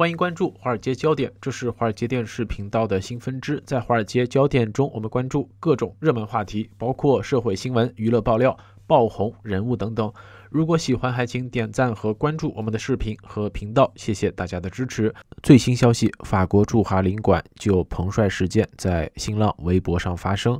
欢迎关注《华尔街焦点》，这是华尔街电视频道的新分支。在《华尔街焦点》中，我们关注各种热门话题，包括社会新闻、娱乐爆料、爆红人物等等。如果喜欢，还请点赞和关注我们的视频和频道。谢谢大家的支持。最新消息：法国驻华领馆就彭帅事件在新浪微博上发声。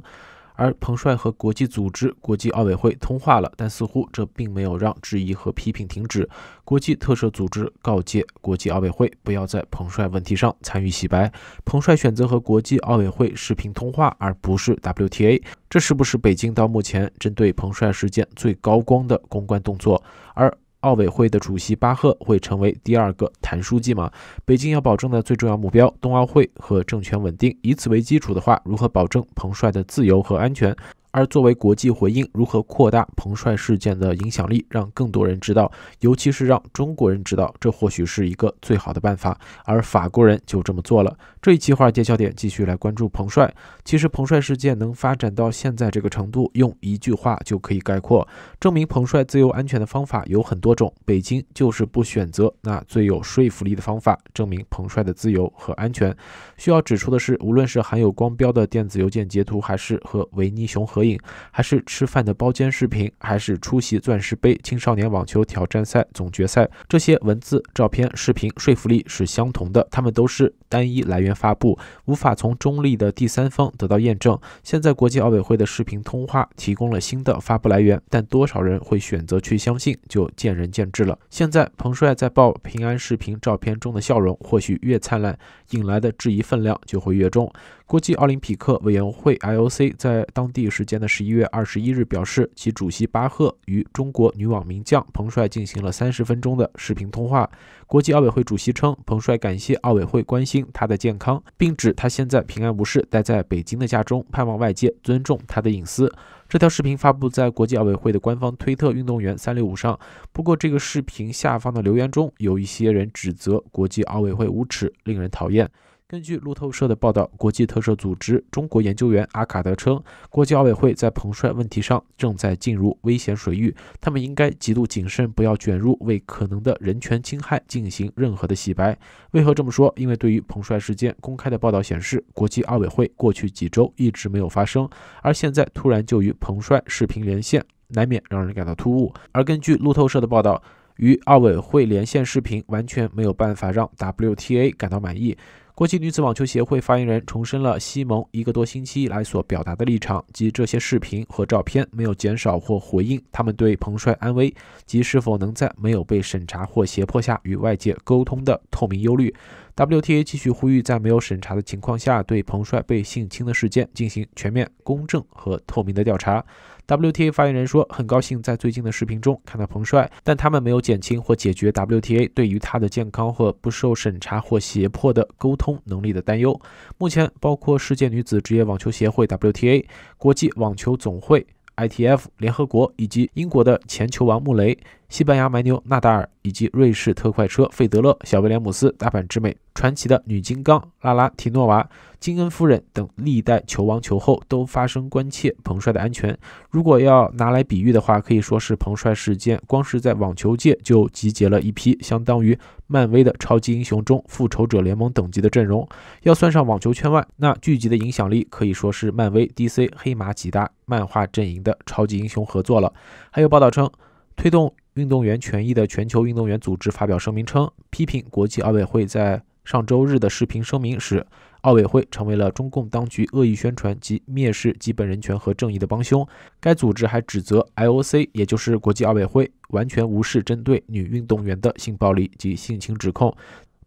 而彭帅和国际组织、国际奥委会通话了，但似乎这并没有让质疑和批评停止。国际特赦组织告诫国际奥委会不要在彭帅问题上参与洗白。彭帅选择和国际奥委会视频通话，而不是 WTA，这是不是北京到目前针对彭帅事件最高光的公关动作？而奥委会的主席巴赫会成为第二个谭书记吗？北京要保证的最重要目标，冬奥会和政权稳定。以此为基础的话，如何保证彭帅的自由和安全？而作为国际回应，如何扩大彭帅事件的影响力，让更多人知道，尤其是让中国人知道，这或许是一个最好的办法。而法国人就这么做了。这一期华尔街焦点继续来关注彭帅。其实彭帅事件能发展到现在这个程度，用一句话就可以概括：证明彭帅自由安全的方法有很多种，北京就是不选择那最有说服力的方法，证明彭帅的自由和安全。需要指出的是，无论是含有光标的电子邮件截图，还是和维尼熊合。合影，还是吃饭的包间视频，还是出席钻石杯青少年网球挑战赛总决赛，这些文字、照片、视频说服力是相同的，他们都是单一来源发布，无法从中立的第三方得到验证。现在国际奥委会的视频通话提供了新的发布来源，但多少人会选择去相信，就见仁见智了。现在彭帅在报平安视频照片中的笑容，或许越灿烂，引来的质疑分量就会越重。国际奥林匹克委员会 （IOC） 在当地时间的十一月二十一日表示，其主席巴赫与中国女网名将彭帅进行了三十分钟的视频通话。国际奥委会主席称，彭帅感谢奥委会关心他的健康，并指他现在平安无事，待在北京的家中，盼望外界尊重他的隐私。这条视频发布在国际奥委会的官方推特“运动员三六五”上。不过，这个视频下方的留言中，有一些人指责国际奥委会无耻，令人讨厌。根据路透社的报道，国际特赦组织中国研究员阿卡德称，国际奥委会在彭帅问题上正在进入危险水域，他们应该极度谨慎，不要卷入为可能的人权侵害进行任何的洗白。为何这么说？因为对于彭帅事件公开的报道显示，国际奥委会过去几周一直没有发声，而现在突然就与彭帅视频连线，难免让人感到突兀。而根据路透社的报道，与奥委会连线视频完全没有办法让 WTA 感到满意。国际女子网球协会发言人重申了西蒙一个多星期以来所表达的立场，及这些视频和照片没有减少或回应他们对彭帅安危及是否能在没有被审查或胁迫下与外界沟通的透明忧虑。WTA 继续呼吁，在没有审查的情况下，对彭帅被性侵的事件进行全面、公正和透明的调查。WTA 发言人说：“很高兴在最近的视频中看到彭帅，但他们没有减轻或解决 WTA 对于他的健康和不受审查或胁迫的沟通能力的担忧。目前，包括世界女子职业网球协会 （WTA）、国际网球总会 （ITF）、联合国以及英国的前球王穆雷。”西班牙蛮牛纳达尔，以及瑞士特快车费德勒、小威廉姆斯、大阪之美传奇的女金刚拉拉提诺娃、金恩夫人等历代球王球后都发生关切彭帅的安全。如果要拿来比喻的话，可以说是彭帅事件光是在网球界就集结了一批相当于漫威的超级英雄中复仇者联盟等级的阵容。要算上网球圈外，那聚集的影响力可以说是漫威、DC、黑马几大漫画阵营的超级英雄合作了。还有报道称，推动。运动员权益的全球运动员组织发表声明称，批评国际奥委会在上周日的视频声明时，奥委会成为了中共当局恶意宣传及蔑视基本人权和正义的帮凶。该组织还指责 IOC，也就是国际奥委会，完全无视针对女运动员的性暴力及性侵指控。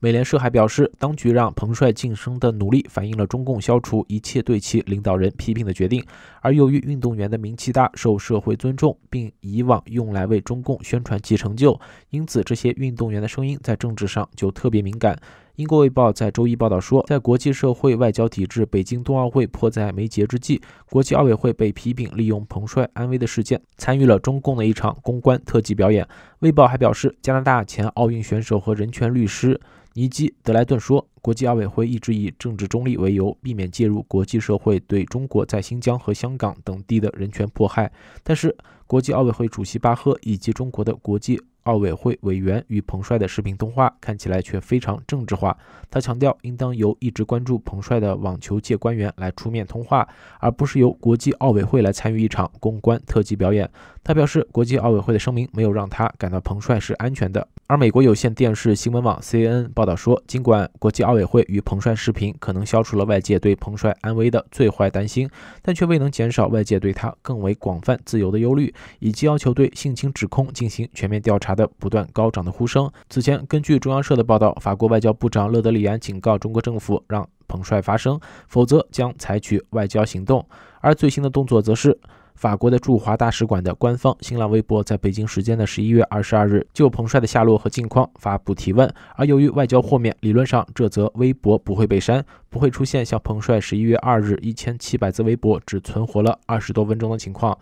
美联社还表示，当局让彭帅晋升的努力，反映了中共消除一切对其领导人批评的决定。而由于运动员的名气大、受社会尊重，并以往用来为中共宣传其成就，因此这些运动员的声音在政治上就特别敏感。英国《卫报》在周一报道说，在国际社会、外交体制、北京冬奥会迫在眉睫之际，国际奥委会被批评利用彭帅安危的事件，参与了中共的一场公关特技表演。《卫报》还表示，加拿大前奥运选手和人权律师尼基·德莱顿说，国际奥委会一直以政治中立为由，避免介入国际社会对中国在新疆和香港等地的人权迫害。但是，国际奥委会主席巴赫以及中国的国际。奥委会委员与彭帅的视频通话看起来却非常政治化。他强调，应当由一直关注彭帅的网球界官员来出面通话，而不是由国际奥委会来参与一场公关特技表演。他表示，国际奥委会的声明没有让他感到彭帅是安全的。而美国有线电视新闻网 CNN 报道说，尽管国际奥委会与彭帅视频可能消除了外界对彭帅安危的最坏担心，但却未能减少外界对他更为广泛自由的忧虑，以及要求对性侵指控进行全面调查的不断高涨的呼声。此前，根据中央社的报道，法国外交部长勒德里安警告中国政府让彭帅发声，否则将采取外交行动。而最新的动作则是。法国的驻华大使馆的官方新浪微博，在北京时间的十一月二十二日，就彭帅的下落和近况发布提问。而由于外交豁免，理论上这则微博不会被删，不会出现像彭帅十一月二日一千七百字微博只存活了二十多分钟的情况。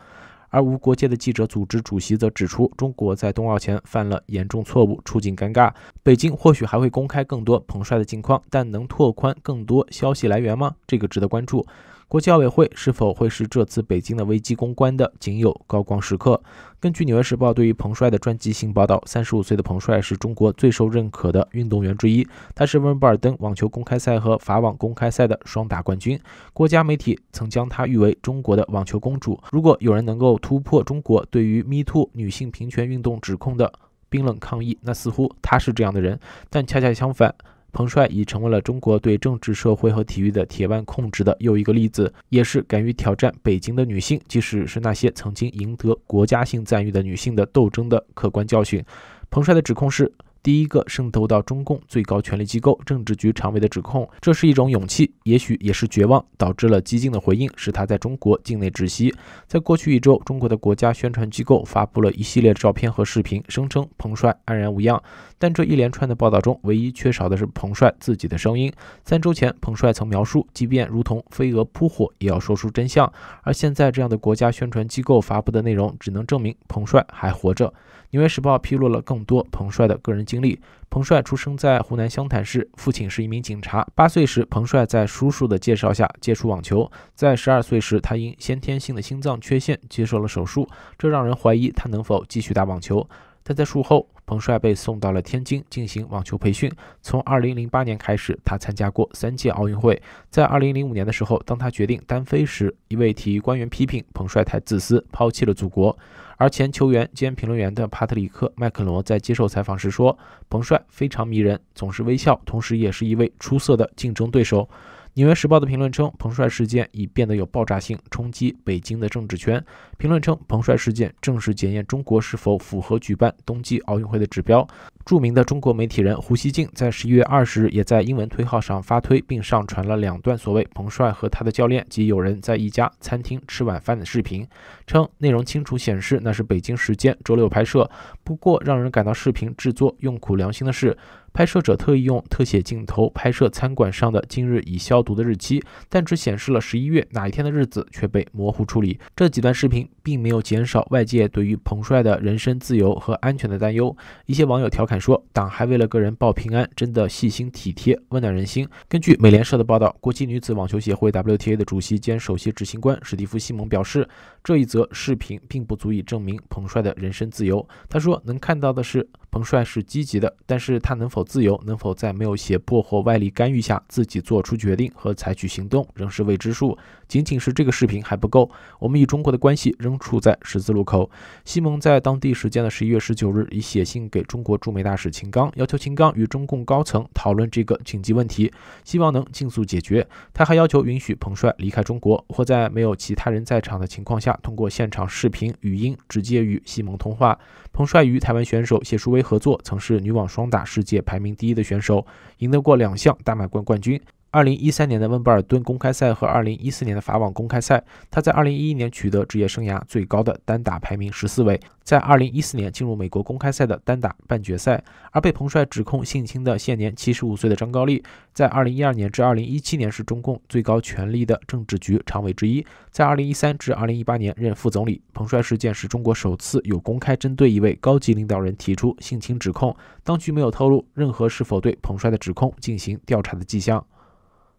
而无国界的记者组织主席则指出，中国在冬奥前犯了严重错误，处境尴尬。北京或许还会公开更多彭帅的近况，但能拓宽更多消息来源吗？这个值得关注。国际奥委会是否会是这次北京的危机公关的仅有高光时刻？根据《纽约时报》对于彭帅的传记性报道，三十五岁的彭帅是中国最受认可的运动员之一。他是温布尔登网球公开赛和法网公开赛的双打冠军。国家媒体曾将他誉为中国的网球公主。如果有人能够突破中国对于 Me Too 女性平权运动指控的冰冷抗议，那似乎他是这样的人。但恰恰相反。彭帅已成为了中国对政治、社会和体育的铁腕控制的又一个例子，也是敢于挑战北京的女性，即使是那些曾经赢得国家性赞誉的女性的斗争的客观教训。彭帅的指控是。第一个渗透到中共最高权力机构政治局常委的指控，这是一种勇气，也许也是绝望导致了激进的回应，使他在中国境内窒息。在过去一周，中国的国家宣传机构发布了一系列照片和视频，声称彭帅安然无恙。但这一连串的报道中，唯一缺少的是彭帅自己的声音。三周前，彭帅曾描述，即便如同飞蛾扑火，也要说出真相。而现在，这样的国家宣传机构发布的内容，只能证明彭帅还活着。纽约时报披露了更多彭帅的个人经历。彭帅出生在湖南湘潭市，父亲是一名警察。八岁时，彭帅在叔叔的介绍下接触网球。在十二岁时，他因先天性的心脏缺陷接受了手术，这让人怀疑他能否继续打网球。但在术后，彭帅被送到了天津进行网球培训。从2008年开始，他参加过三届奥运会。在2005年的时候，当他决定单飞时，一位体育官员批评彭帅太自私，抛弃了祖国。而前球员兼评论员的帕特里克·麦克罗在接受采访时说，彭帅非常迷人，总是微笑，同时也是一位出色的竞争对手。纽约时报的评论称，彭帅事件已变得有爆炸性，冲击北京的政治圈。评论称，彭帅事件正是检验中国是否符合举办冬季奥运会的指标。著名的中国媒体人胡锡进在十一月二十日也在英文推号上发推，并上传了两段所谓彭帅和他的教练及友人在一家餐厅吃晚饭的视频，称内容清楚显示那是北京时间周六拍摄。不过让人感到视频制作用苦良心的是，拍摄者特意用特写镜头拍摄餐馆上的今日已消毒的日期，但只显示了十一月哪一天的日子却被模糊处理。这几段视频并没有减少外界对于彭帅的人身自由和安全的担忧，一些网友调侃。说党还为了个人报平安，真的细心体贴，温暖人心。根据美联社的报道，国际女子网球协会 WTA 的主席兼首席执行官史蒂夫·西蒙表示，这一则视频并不足以证明彭帅的人身自由。他说，能看到的是彭帅是积极的，但是他能否自由，能否在没有胁迫或外力干预下自己做出决定和采取行动，仍是未知数。仅仅是这个视频还不够。我们与中国的关系仍处在十字路口。西蒙在当地时间的十一月十九日，已写信给中国驻美。大使秦刚要求秦刚与中共高层讨论这个紧急问题，希望能尽速解决。他还要求允许彭帅离开中国，或在没有其他人在场的情况下，通过现场视频语音直接与西蒙通话。彭帅与台湾选手谢淑薇合作，曾是女网双打世界排名第一的选手，赢得过两项大满贯冠军。二零一三年的温布尔顿公开赛和二零一四年的法网公开赛，他在二零一一年取得职业生涯最高的单打排名十四位，在二零一四年进入美国公开赛的单打半决赛。而被彭帅指控性侵的现年七十五岁的张高丽，在二零一二年至二零一七年是中共最高权力的政治局常委之一，在二零一三至二零一八年任副总理。彭帅事件是中国首次有公开针对一位高级领导人提出性侵指控，当局没有透露任何是否对彭帅的指控进行调查的迹象。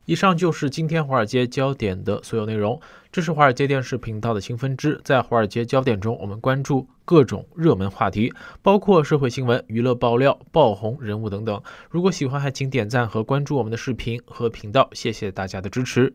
以上就是今天《华尔街焦点》的所有内容。这是华尔街电视频道的新分支，在《华尔街焦点》中，我们关注各种热门话题，包括社会新闻、娱乐爆料、爆红人物等等。如果喜欢，还请点赞和关注我们的视频和频道。谢谢大家的支持！